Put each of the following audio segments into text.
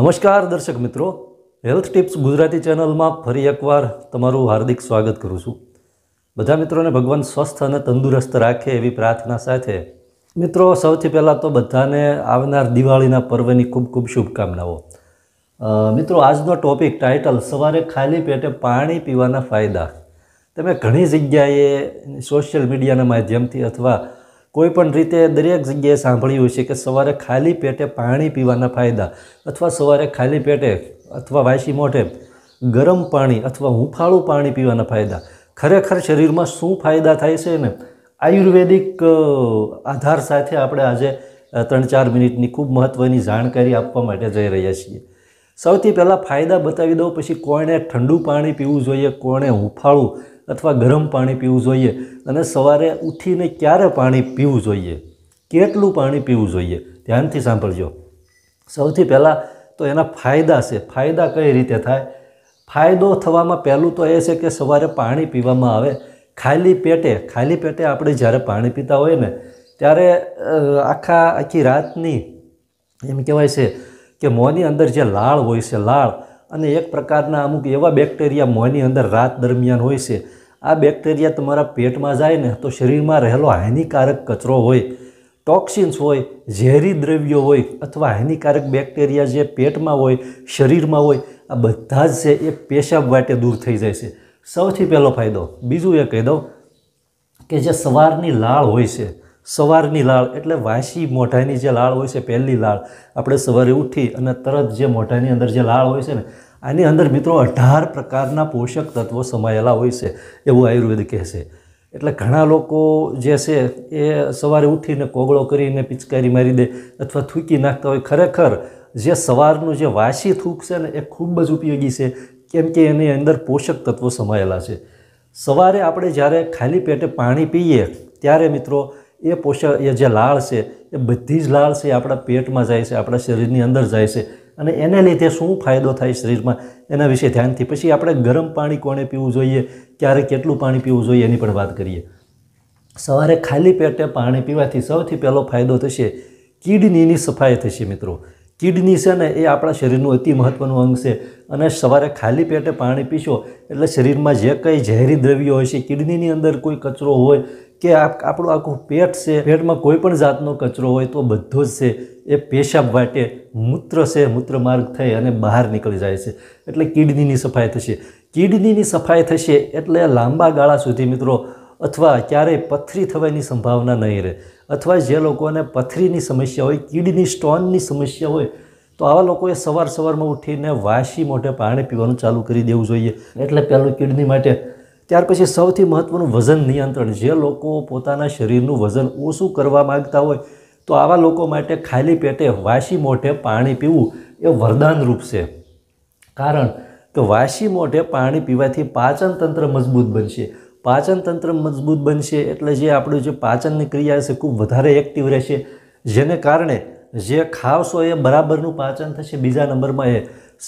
નમસ્કાર દર્શક મિત્રો હેલ્થ ટિપ્સ ગુજરાતી ચેનલમાં ફરી એકવાર તમારું હાર્દિક સ્વાગત કરું છું બધા મિત્રોને ભગવાન સ્વસ્થ અને તંદુરસ્ત રાખે એવી પ્રાર્થના સાથે મિત્રો સૌથી પહેલાં તો બધાને આવનાર દિવાળીના પર્વની ખૂબ ખૂબ શુભકામનાઓ મિત્રો આજનો ટોપિક ટાઇટલ સવારે ખાલી પેટે પાણી પીવાના ફાયદા તમે ઘણી જગ્યાએ સોશિયલ મીડિયાના માધ્યમથી અથવા કોઈ પણ રીતે દરેક જગ્યાએ સાંભળ્યું છે કે સવારે ખાલી પેટે પાણી પીવાના ફાયદા અથવા સવારે ખાલી પેટે અથવા વાસી મોઢે ગરમ પાણી અથવા હૂંફાળું પાણી પીવાના ફાયદા ખરેખર શરીરમાં શું ફાયદા થાય છે ને આયુર્વેદિક આધાર સાથે આપણે આજે ત્રણ ચાર મિનિટની ખૂબ મહત્ત્વની જાણકારી આપવા માટે જઈ રહ્યા છીએ સૌથી પહેલાં ફાયદા બતાવી દઉં પછી કોણે ઠંડુ પાણી પીવું જોઈએ કોણે હૂંફાળું અથવા ગરમ પાણી પીવું જોઈએ અને સવારે ઉઠીને ક્યારે પાણી પીવું જોઈએ કેટલું પાણી પીવું જોઈએ ધ્યાનથી સાંભળજો સૌથી પહેલાં તો એના ફાયદા છે ફાયદા કઈ રીતે થાય ફાયદો થવામાં પહેલું તો એ છે કે સવારે પાણી પીવામાં આવે ખાલી પેટે ખાલી પેટે આપણે જ્યારે પાણી પીતા હોય ને ત્યારે આખા આખી રાતની એમ કહેવાય છે કે મોંની અંદર જે લાળ હોય છે લાળ અને એક પ્રકારના અમુક એવા બેક્ટેરિયા મોંની અંદર રાત દરમિયાન હોય છે આ બેક્ટેરિયા તમારા પેટમાં જાય ને તો શરીરમાં રહેલો હાનિકારક કચરો હોય ટોક્સિન્સ હોય ઝેરી દ્રવ્યો હોય અથવા હાનિકારક બેક્ટેરિયા જે પેટમાં હોય શરીરમાં હોય આ બધા જ છે એ પેશાબ વાટે દૂર થઈ જાય છે સૌથી પહેલો ફાયદો બીજું એ કહી દઉં કે જે સવારની લાળ હોય છે સવારની લાળ એટલે વાસી મોઢાની જે લાળ હોય છે પહેલી લાળ આપણે સવારે ઉઠી અને તરત જે મોઢાની અંદર જે લાળ હોય છે ને આની અંદર મિત્રો અઢાર પ્રકારના પોષક તત્વો સમાયેલા હોય છે એવું આયુર્વેદ કહે છે એટલે ઘણા લોકો જે છે એ સવારે ઉઠીને કોગળો કરીને પિચકારી મારી દે અથવા થૂકી નાખતા હોય ખરેખર જે સવારનું જે વાસી થૂક છે ને એ ખૂબ જ ઉપયોગી છે કેમ કે એની અંદર પોષક તત્વો સમાયેલા છે સવારે આપણે જ્યારે ખાલી પેટે પાણી પીએ ત્યારે મિત્રો એ પોષક એ જે લાળ છે એ બધી જ લાળ છે આપણા પેટમાં જાય છે આપણા શરીરની અંદર જાય છે અને એને લીધે શું ફાયદો થાય શરીરમાં એના વિશે ધ્યાનથી પછી આપણે ગરમ પાણી કોને પીવું જોઈએ ક્યારે કેટલું પાણી પીવું જોઈએ એની પણ વાત કરીએ સવારે ખાલી પેટે પાણી પીવાથી સૌથી પહેલો ફાયદો થશે કિડનીની સફાઈ થશે મિત્રો કિડની છે ને એ આપણા શરીરનું અતિ મહત્ત્વનું અંગ છે અને સવારે ખાલી પેટે પાણી પીશો એટલે શરીરમાં જે કંઈ ઝેરી દ્રવ્યો હોય છે કિડનીની અંદર કોઈ કચરો હોય કે આપણું આખું પેટ છે પેટમાં કોઈ પણ જાતનો કચરો હોય તો બધો જ છે એ પેશાબ વાટે મૂત્ર છે મૂત્ર માર્ગ થઈ અને બહાર નીકળી જાય છે એટલે કિડનીની સફાઈ થશે કિડનીની સફાઈ થશે એટલે લાંબા ગાળા સુધી મિત્રો અથવા ક્યારેય પથરી થવાની સંભાવના નહીં રહે અથવા જે લોકોને પથરીની સમસ્યા હોય કિડની સ્ટોનની સમસ્યા હોય તો આવા લોકોએ સવાર સવારમાં ઉઠીને વાસી મોઢે પાણી પીવાનું ચાલુ કરી દેવું જોઈએ એટલે પહેલું કિડની માટે ત્યાર પછી સૌથી મહત્ત્વનું વજન નિયંત્રણ જે લોકો પોતાના શરીરનું વજન ઓછું કરવા માગતા હોય તો આવા લોકો માટે ખાલી પેટે વાસી મોઢે પાણી પીવું એ વરદાન રૂપ છે કારણ કે વાસી મોઢે પાણી પીવાથી પાચન તંત્ર મજબૂત બનશે પાચન તંત્ર મજબૂત બનશે એટલે જે આપણું જે પાચનની ક્રિયા છે ખૂબ વધારે એક્ટિવ રહેશે જેને કારણે જે ખાવશો એ બરાબરનું પાચન થશે બીજા નંબરમાં એ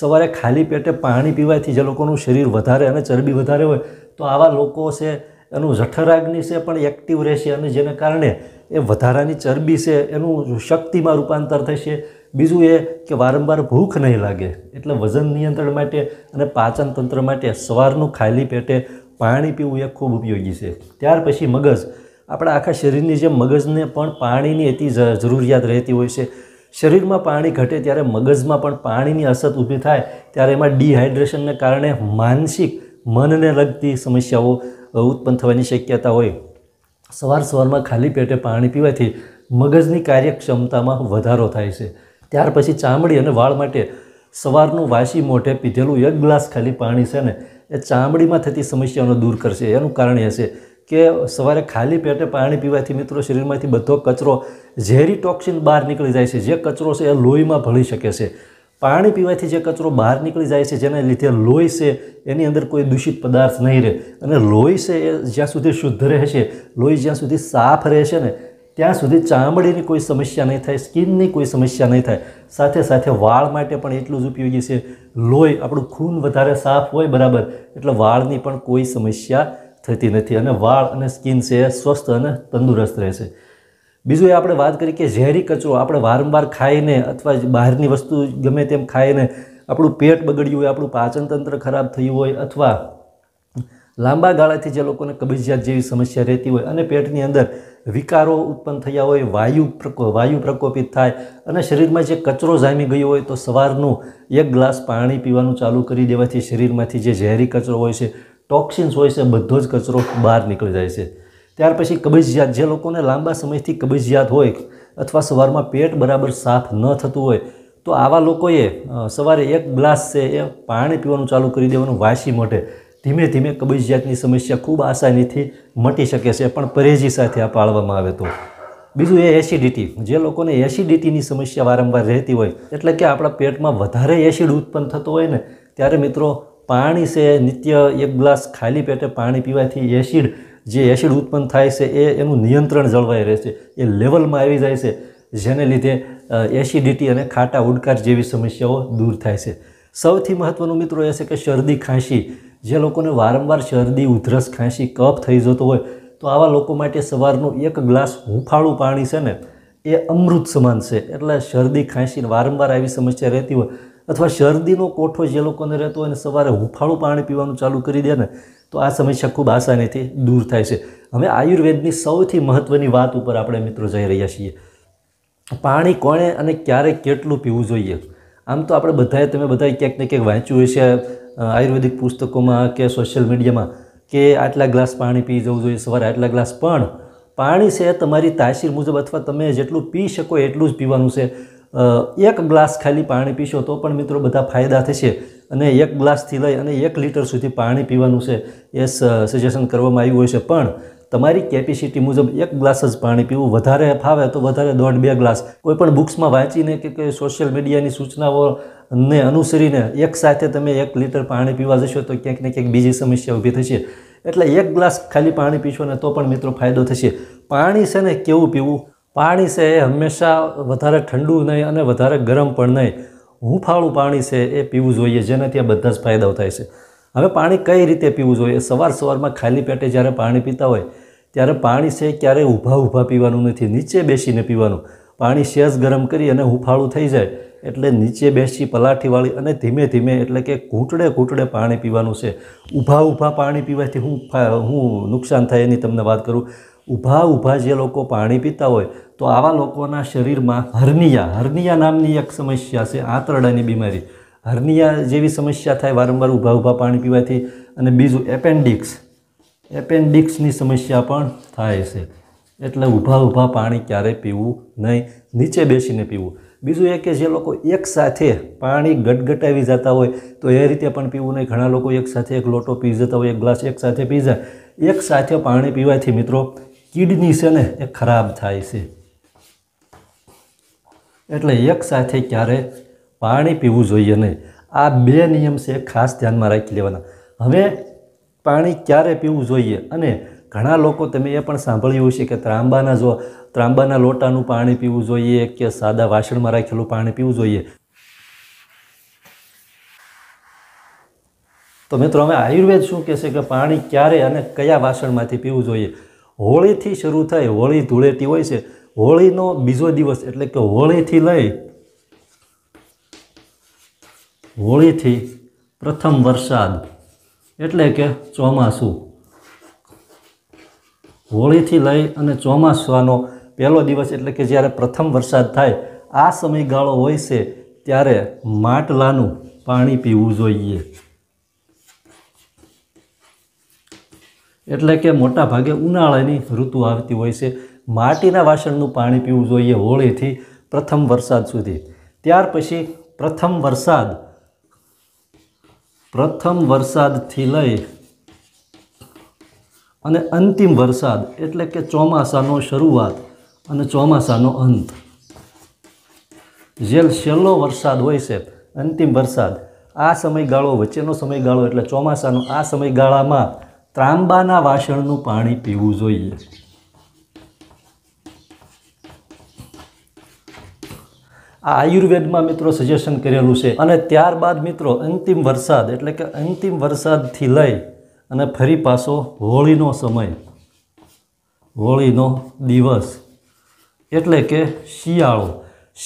સવારે ખાલી પેટે પાણી પીવાથી જે લોકોનું શરીર વધારે અને ચરબી વધારે હોય તો આવા લોકો છે એનું જઠરાગ્નિ છે પણ એક્ટિવ રહેશે અને જેને કારણે એ વધારાની ચરબી છે એનું શક્તિમાં રૂપાંતર થશે બીજું એ કે વારંવાર ભૂખ નહીં લાગે એટલે વજન નિયંત્રણ માટે અને પાચન તંત્ર માટે સવારનું ખાલી પેટે પાણી પીવું એ ખૂબ ઉપયોગી છે ત્યાર પછી મગજ આપણા આખા શરીરની જેમ મગજને પણ પાણીની અતિ જરૂરિયાત રહેતી હોય છે શરીરમાં પાણી ઘટે ત્યારે મગજમાં પણ પાણીની અસર ઊભી થાય ત્યારે એમાં ડિહાઇડ્રેશનને કારણે માનસિક મનને લગતી સમસ્યાઓ ઉત્પન્ન થવાની શક્યતા હોય સવાર સવારમાં ખાલી પેટે પાણી પીવાથી મગજની કાર્યક્ષમતામાં વધારો થાય છે ત્યાર પછી ચામડી અને વાળ માટે સવારનું વાસી મોઢે પીધેલું એક ગ્લાસ ખાલી પાણી છે ને એ ચામડીમાં થતી સમસ્યાઓને દૂર કરશે એનું કારણ એ છે કે સવારે ખાલી પેટે પાણી પીવાથી મિત્રો શરીરમાંથી બધો કચરો ઝેરી ટોક્સિન બહાર નીકળી જાય છે જે કચરો છે એ લોહીમાં ભળી શકે છે પાણી પીવાથી જે કચરો બહાર નીકળી જાય છે જેના લીધે લોહી છે એની અંદર કોઈ દૂષિત પદાર્થ નહીં રહે અને લોહી છે એ જ્યાં સુધી શુદ્ધ રહેશે લોહી જ્યાં સુધી સાફ રહેશે ને ત્યાં સુધી ચામડીની કોઈ સમસ્યા નહીં થાય સ્કિનની કોઈ સમસ્યા નહીં થાય સાથે સાથે વાળ માટે પણ એટલું જ ઉપયોગી છે લોહી આપણું ખૂન વધારે સાફ હોય બરાબર એટલે વાળની પણ કોઈ સમસ્યા થતી નથી અને વાળ અને સ્કિન છે સ્વસ્થ અને તંદુરસ્ત રહે છે બીજું એ આપણે વાત કરી કે ઝેરી કચરો આપણે વારંવાર ખાઈને અથવા બહારની વસ્તુ ગમે તેમ ખાઈને આપણું પેટ બગડ્યું હોય આપણું પાચનતંત્ર ખરાબ થયું હોય અથવા લાંબા ગાળાથી જે લોકોને કબજિયાત જેવી સમસ્યા રહેતી હોય અને પેટની અંદર વિકારો ઉત્પન્ન થયા હોય વાયુ પ્રકો વાયુ પ્રકોપિત થાય અને શરીરમાં જે કચરો જામી ગયો હોય તો સવારનું એક ગ્લાસ પાણી પીવાનું ચાલુ કરી દેવાથી શરીરમાંથી જે ઝેરી કચરો હોય છે ટોક્સિન્સ હોય છે બધો જ કચરો બહાર નીકળી જાય છે ત્યાર પછી કબજિયાત જે લોકોને લાંબા સમયથી કબજિયાત હોય અથવા સવારમાં પેટ બરાબર સાફ ન થતું હોય તો આવા લોકોએ સવારે એક ગ્લાસ છે એ પાણી પીવાનું ચાલુ કરી દેવાનું વાસી મોઢે ધીમે ધીમે કબજિયાતની સમસ્યા ખૂબ આસાનીથી મટી શકે છે પણ પરેજી સાથે આ પાળવામાં આવે તો બીજું એ એસિડિટી જે લોકોને એસિડિટીની સમસ્યા વારંવાર રહેતી હોય એટલે કે આપણા પેટમાં વધારે એસિડ ઉત્પન્ન થતો હોય ને ત્યારે મિત્રો પાણી છે નિત્ય એક ગ્લાસ ખાલી પેટે પાણી પીવાથી એસિડ જે એસિડ ઉત્પન્ન થાય છે એ એનું નિયંત્રણ જળવાઈ રહે છે એ લેવલમાં આવી જાય છે જેને લીધે એસિડિટી અને ખાટા ઉડકાર જેવી સમસ્યાઓ દૂર થાય છે સૌથી મહત્ત્વનું મિત્રો એ છે કે શરદી ખાંસી જે લોકોને વારંવાર શરદી ઉધરસ ખાંસી કફ થઈ જતો હોય તો આવા લોકો માટે સવારનું એક ગ્લાસ હૂંફાળું પાણી છે ને એ અમૃત સમાન છે એટલે શરદી ખાંસી વારંવાર આવી સમસ્યા રહેતી હોય અથવા શરદીનો કોઠો જે લોકોને રહેતો હોય ને સવારે હૂંફાળું પાણી પીવાનું ચાલુ કરી દે ને તો આ સમસ્યા ખૂબ આસાનીથી દૂર થાય છે હવે આયુર્વેદની સૌથી મહત્ત્વની વાત ઉપર આપણે મિત્રો જઈ રહ્યા છીએ પાણી કોણે અને ક્યારે કેટલું પીવું જોઈએ આમ તો આપણે બધાએ તમે બધાએ ક્યાંક ને ક્યાંક વાંચ્યું હશે આયુર્વેદિક પુસ્તકોમાં કે સોશિયલ મીડિયામાં કે આટલા ગ્લાસ પાણી પી જવું જોઈએ સવારે આટલા ગ્લાસ પણ પાણી છે તમારી તાસીર મુજબ અથવા તમે જેટલું પી શકો એટલું જ પીવાનું છે એક ગ્લાસ ખાલી પાણી પીશો તો પણ મિત્રો બધા ફાયદા થશે અને એક ગ્લાસથી લઈ અને એક લીટર સુધી પાણી પીવાનું છે એ સજેશન કરવામાં આવ્યું હોય છે પણ તમારી કેપેસિટી મુજબ એક ગ્લાસ જ પાણી પીવું વધારે ફાવે તો વધારે દોઢ બે ગ્લાસ કોઈ પણ બુક્સમાં વાંચીને કે સોશિયલ મીડિયાની સૂચનાઓ ને અનુસરીને એક સાથે તમે એક લીટર પાણી પીવા જશો તો ક્યાંક ને ક્યાંક બીજી સમસ્યા ઊભી થશે એટલે એક ગ્લાસ ખાલી પાણી પીશો ને તો પણ મિત્રો ફાયદો થશે પાણી છે ને કેવું પીવું પાણી છે એ હંમેશા વધારે ઠંડુ નહીં અને વધારે ગરમ પણ નહીં હુંફાળું પાણી છે એ પીવું જોઈએ જેનાથી આ બધા જ ફાયદાઓ થાય છે હવે પાણી કઈ રીતે પીવું જોઈએ સવાર સવારમાં ખાલી પેટે જ્યારે પાણી પીતા હોય ત્યારે પાણી છે ક્યારેય ઊભા ઊભા પીવાનું નથી નીચે બેસીને પીવાનું પાણી સેજ ગરમ કરી અને હુંફાળું થઈ જાય એટલે નીચે બેસી પલાઠીવાળી અને ધીમે ધીમે એટલે કે ઘૂંટડે ઘૂંટડે પાણી પીવાનું છે ઊભા ઊભા પાણી પીવાથી હું હું નુકસાન થાય એની તમને વાત કરું ઊભા ઊભા જે લોકો પાણી પીતા હોય તો આવા લોકોના શરીરમાં હર્નિયા હર્નિયા નામની એક સમસ્યા છે આંતરડાની બીમારી હર્નિયા જેવી સમસ્યા થાય વારંવાર ઊભા ઊભા પાણી પીવાથી અને બીજું એપેન્ડિક્સ એપેન્ડિક્સની સમસ્યા પણ થાય છે એટલે ઊભા ઊભા પાણી ક્યારેય પીવું નહીં નીચે બેસીને પીવું બીજું એ કે જે લોકો એક સાથે પાણી ગટગટાવી જતા હોય તો એ રીતે પણ પીવું નહીં ઘણા લોકો એક સાથે એક લોટો પી જતા હોય એક ગ્લાસ એકસાથે પી જાય એક સાથે પાણી પીવાથી મિત્રો કિડની છે ને એ ખરાબ થાય છે એટલે એક સાથે ક્યારે પાણી પીવું જોઈએ નહીં આ બે નિયમ છે ખાસ ધ્યાનમાં રાખી લેવાના હવે પાણી ક્યારે પીવું જોઈએ અને ઘણા લોકો તમે એ પણ સાંભળ્યું હશે કે ત્રાંબાના જો ત્રાંબાના લોટાનું પાણી પીવું જોઈએ કે સાદા વાસણમાં રાખેલું પાણી પીવું જોઈએ તો મિત્રો અમે આયુર્વેદ શું કહે છે કે પાણી ક્યારે અને કયા વાસણમાંથી પીવું જોઈએ હોળીથી શરૂ થાય હોળી ધૂળેટી હોય છે હોળીનો બીજો દિવસ એટલે કે હોળીથી લઈ હોળીથી પ્રથમ વરસાદ એટલે કે ચોમાસું હોળીથી લઈ અને ચોમાસાનો પહેલો દિવસ એટલે કે જ્યારે પ્રથમ વરસાદ થાય આ સમયગાળો હોય છે ત્યારે માટલાનું પાણી પીવું જોઈએ એટલે કે મોટા ભાગે ઉનાળાની ઋતુ આવતી હોય છે માટીના વાસણનું પાણી પીવું જોઈએ હોળીથી પ્રથમ વરસાદ સુધી ત્યાર પછી પ્રથમ વરસાદ પ્રથમ વરસાદથી લઈ અને અંતિમ વરસાદ એટલે કે ચોમાસાનો શરૂઆત અને ચોમાસાનો અંત જે છેલ્લો વરસાદ હોય છે અંતિમ વરસાદ આ સમયગાળો વચ્ચેનો સમયગાળો એટલે ચોમાસાનો આ સમયગાળામાં ત્રાંબાના વાસણનું પાણી પીવું જોઈએ આ આયુર્વેદમાં મિત્રો સજેશન કરેલું છે અને ત્યારબાદ મિત્રો અંતિમ વરસાદ એટલે કે અંતિમ વરસાદથી લઈ અને ફરી પાછો હોળીનો સમય હોળીનો દિવસ એટલે કે શિયાળો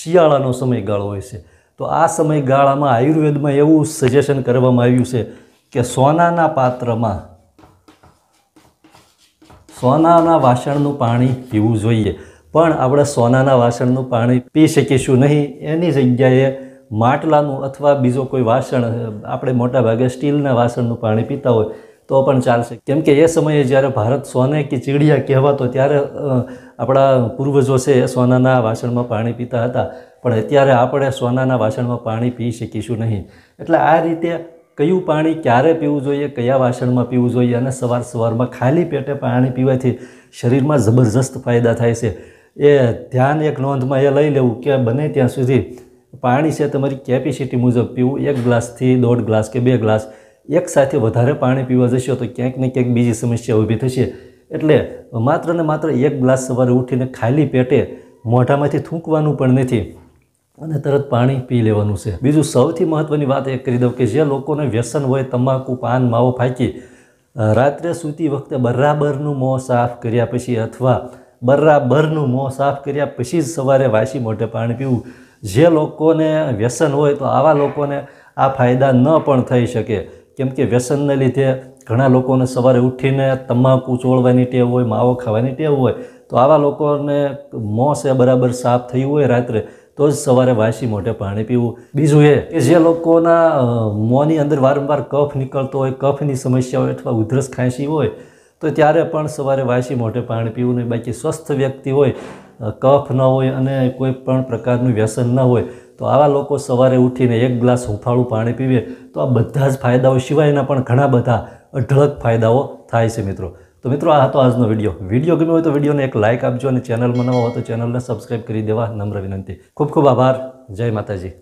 શિયાળાનો સમયગાળો હોય છે તો આ સમયગાળામાં આયુર્વેદમાં એવું સજેશન કરવામાં આવ્યું છે કે સોનાના પાત્રમાં સોનાના વાસણનું પાણી પીવું જોઈએ પણ આપણે સોનાના વાસણનું પાણી પી શકીશું નહીં એની જગ્યાએ માટલાનું અથવા બીજો કોઈ વાસણ આપણે મોટાભાગે સ્ટીલના વાસણનું પાણી પીતા હોય તો પણ ચાલશે કેમ કે એ સમયે જ્યારે ભારત સોને કે ચીડિયા કહેવાતો ત્યારે આપણા પૂર્વજો છે એ સોનાના વાસણમાં પાણી પીતા હતા પણ અત્યારે આપણે સોનાના વાસણમાં પાણી પી શકીશું નહીં એટલે આ રીતે કયું પાણી ક્યારે પીવું જોઈએ કયા વાસણમાં પીવું જોઈએ અને સવાર સવારમાં ખાલી પેટે પાણી પીવાથી શરીરમાં જબરજસ્ત ફાયદા થાય છે એ ધ્યાન એક નોંધમાં એ લઈ લેવું કે બને ત્યાં સુધી પાણી છે તમારી કેપેસિટી મુજબ પીવું એક ગ્લાસથી દોઢ ગ્લાસ કે બે ગ્લાસ એક સાથે વધારે પાણી પીવા જશો તો ક્યાંક ને ક્યાંક બીજી સમસ્યા ઊભી થશે એટલે માત્ર ને માત્ર એક ગ્લાસ સવારે ઉઠીને ખાલી પેટે મોઢામાંથી થૂંકવાનું પણ નથી અને તરત પાણી પી લેવાનું છે બીજું સૌથી મહત્ત્વની વાત એ કરી દઉં કે જે લોકોને વ્યસન હોય તમાકુ પાન માવો ફાંકી રાત્રે સૂતી વખતે બરાબરનું મોં સાફ કર્યા પછી અથવા બરાબરનું મોં સાફ કર્યા પછી જ સવારે વાસી મોઢે પાણી પીવું જે લોકોને વ્યસન હોય તો આવા લોકોને આ ફાયદા ન પણ થઈ શકે કેમ કે વ્યસનને લીધે ઘણા લોકોને સવારે ઉઠીને તમાકુ ચોળવાની ટેવ હોય માવો ખાવાની ટેવ હોય તો આવા લોકોને મોં એ બરાબર સાફ થયું હોય રાત્રે તો જ સવારે વાસી મોઢે પાણી પીવું બીજું એ કે જે લોકોના મોંની અંદર વારંવાર કફ નીકળતો હોય કફની સમસ્યા હોય અથવા ઉધરસ ખાંસી હોય તો ત્યારે પણ સવારે વાસી મોઢે પાણી પીવું નહીં બાકી સ્વસ્થ વ્યક્તિ હોય કફ ન હોય અને કોઈ પણ પ્રકારનું વ્યસન ન હોય તો આવા લોકો સવારે ઉઠીને એક ગ્લાસ હુંફાળું પાણી પીવે તો આ બધા જ ફાયદાઓ સિવાયના પણ ઘણા બધા અઢળક ફાયદાઓ થાય છે મિત્રો તો મિત્રો આ હતો આજનો વિડીયો વિડીયો ગમ્યો હોય તો વિડીયોને એક લાઇક આપજો અને ચેનલ નવા હોય તો ચેનલને સબસ્ક્રાઈબ કરી દેવા નમ્ર વિનંતી ખૂબ ખૂબ આભાર જય માતાજી